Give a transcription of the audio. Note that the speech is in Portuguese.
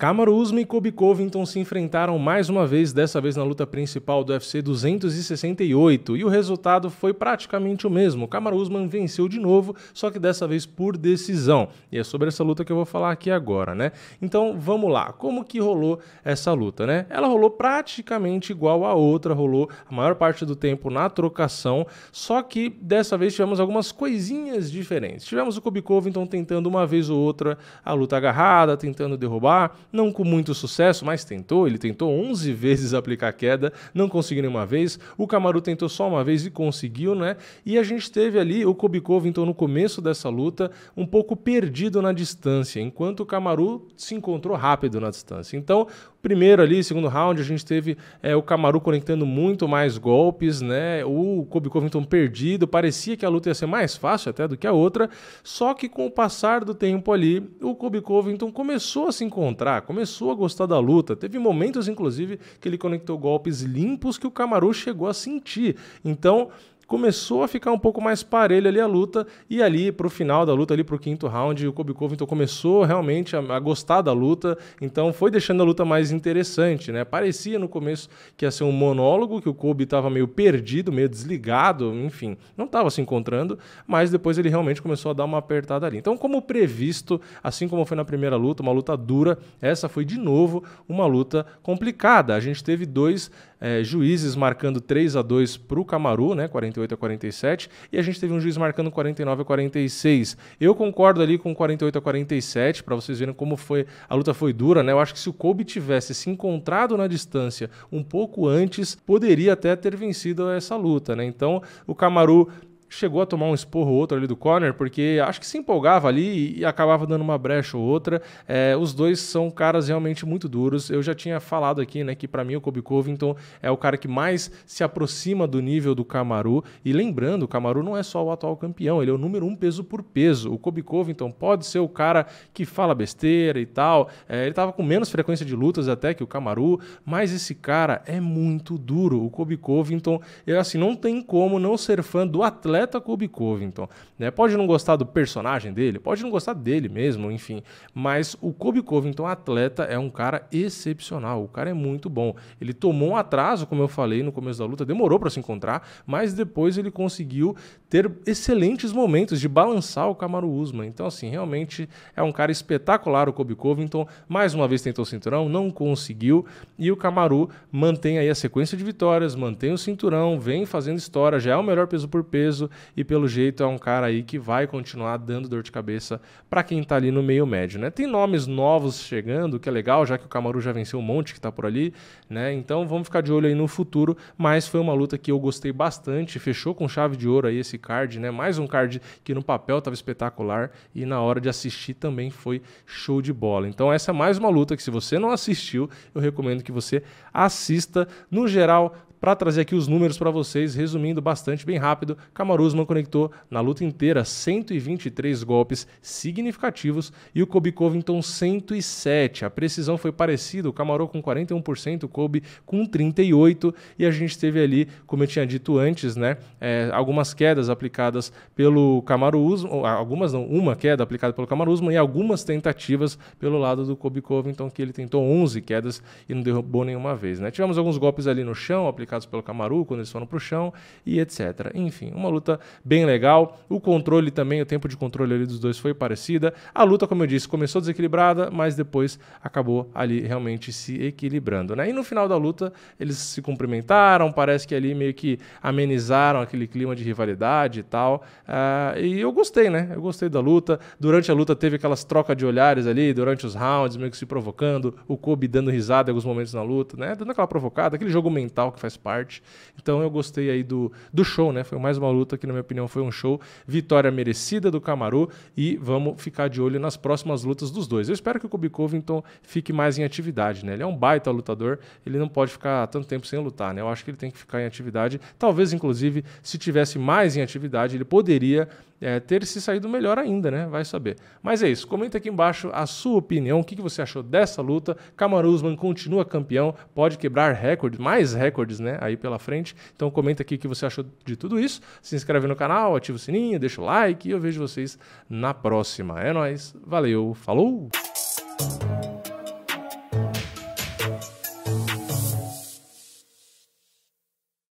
Kamaru Usman e Kobe Covington se enfrentaram mais uma vez, dessa vez na luta principal do UFC 268, e o resultado foi praticamente o mesmo. Kamaru Usman venceu de novo, só que dessa vez por decisão. E é sobre essa luta que eu vou falar aqui agora, né? Então, vamos lá. Como que rolou essa luta, né? Ela rolou praticamente igual a outra, rolou a maior parte do tempo na trocação, só que dessa vez tivemos algumas coisinhas diferentes. Tivemos o Kobe Covington tentando uma vez ou outra a luta agarrada, tentando derrubar, não com muito sucesso, mas tentou. Ele tentou 11 vezes aplicar queda, não conseguiu nenhuma vez. O Camaru tentou só uma vez e conseguiu, né? E a gente teve ali o Kobikov, então, no começo dessa luta, um pouco perdido na distância, enquanto o Camaru se encontrou rápido na distância. Então, primeiro ali, segundo round, a gente teve é, o Camaru conectando muito mais golpes, né? O Kobikov, então, perdido. Parecia que a luta ia ser mais fácil até do que a outra, só que com o passar do tempo ali, o Kobikov, então, começou a se encontrar começou a gostar da luta. Teve momentos, inclusive, que ele conectou golpes limpos que o Camaru chegou a sentir. Então, começou a ficar um pouco mais parelho ali a luta, e ali pro final da luta, ali pro quinto round, o Kobe Covington começou realmente a, a gostar da luta, então foi deixando a luta mais interessante, né? Parecia no começo que ia ser um monólogo, que o Kobe estava meio perdido, meio desligado, enfim, não estava se encontrando, mas depois ele realmente começou a dar uma apertada ali. Então, como previsto, assim como foi na primeira luta, uma luta dura, essa foi de novo uma luta complicada. A gente teve dois é, juízes marcando 3 a 2 para o Camaru, né, 48 a 47, e a gente teve um juiz marcando 49 a 46. Eu concordo ali com 48 a 47, para vocês verem como foi a luta foi dura, né? Eu acho que se o Kobe tivesse se encontrado na distância um pouco antes, poderia até ter vencido essa luta, né? Então, o Camaru chegou a tomar um esporro ou outro ali do corner, porque acho que se empolgava ali e acabava dando uma brecha ou outra. É, os dois são caras realmente muito duros. Eu já tinha falado aqui, né, que para mim o Kobe Covington é o cara que mais se aproxima do nível do Camaru. E lembrando, o Camaru não é só o atual campeão, ele é o número um peso por peso. O Kobe Covington pode ser o cara que fala besteira e tal. É, ele tava com menos frequência de lutas até que o Camaru, mas esse cara é muito duro. O Kobe Covington, eu, assim, não tem como não ser fã do atleta completa Kobe Covington. Né? Pode não gostar do personagem dele, pode não gostar dele mesmo, enfim. Mas o Kobe Covington, atleta, é um cara excepcional. O cara é muito bom. Ele tomou um atraso, como eu falei no começo da luta, demorou para se encontrar, mas depois ele conseguiu ter excelentes momentos de balançar o Camaro Usman. Então, assim, realmente é um cara espetacular o Kobe Covington. Mais uma vez tentou o cinturão, não conseguiu. E o Camaru mantém aí a sequência de vitórias, mantém o cinturão, vem fazendo história, já é o melhor peso por peso, e pelo jeito é um cara aí que vai continuar dando dor de cabeça para quem está ali no meio médio, né? Tem nomes novos chegando, que é legal, já que o Camaru já venceu um monte que está por ali, né? Então vamos ficar de olho aí no futuro, mas foi uma luta que eu gostei bastante, fechou com chave de ouro aí esse card, né? Mais um card que no papel estava espetacular e na hora de assistir também foi show de bola. Então essa é mais uma luta que se você não assistiu, eu recomendo que você assista. No geral, para trazer aqui os números para vocês, resumindo bastante bem rápido. Kamaruzman conectou na luta inteira 123 golpes significativos e o Kobe então 107. A precisão foi parecida, o Camarou com 41%, o Kobe com 38 e a gente teve ali, como eu tinha dito antes, né, é, algumas quedas aplicadas pelo Kamaruzman, algumas não, uma queda aplicada pelo Kamaruzman e algumas tentativas pelo lado do Kobe então que ele tentou 11 quedas e não derrubou nenhuma vez, né? Tivemos alguns golpes ali no chão, aplicados secados pelo Camaru quando eles foram para o chão e etc. Enfim, uma luta bem legal. O controle também, o tempo de controle ali dos dois foi parecida. A luta, como eu disse, começou desequilibrada, mas depois acabou ali realmente se equilibrando. Né? E no final da luta, eles se cumprimentaram, parece que ali meio que amenizaram aquele clima de rivalidade e tal. Uh, e eu gostei, né? Eu gostei da luta. Durante a luta teve aquelas trocas de olhares ali, durante os rounds, meio que se provocando, o Kobe dando risada em alguns momentos na luta, né? Dando aquela provocada, aquele jogo mental que faz parte. Então eu gostei aí do, do show, né? Foi mais uma luta que, na minha opinião, foi um show. Vitória merecida do Camaru e vamos ficar de olho nas próximas lutas dos dois. Eu espero que o Kubikov, então, fique mais em atividade, né? Ele é um baita lutador, ele não pode ficar tanto tempo sem lutar, né? Eu acho que ele tem que ficar em atividade. Talvez, inclusive, se tivesse mais em atividade, ele poderia é, ter se saído melhor ainda, né? Vai saber. Mas é isso. Comenta aqui embaixo a sua opinião. O que, que você achou dessa luta? Kamaru Usman continua campeão, pode quebrar recordes, mais recordes, né? né, aí pela frente. Então comenta aqui o que você achou de tudo isso. Se inscreve no canal, ativa o sininho, deixa o like e eu vejo vocês na próxima. É nós, valeu, falou.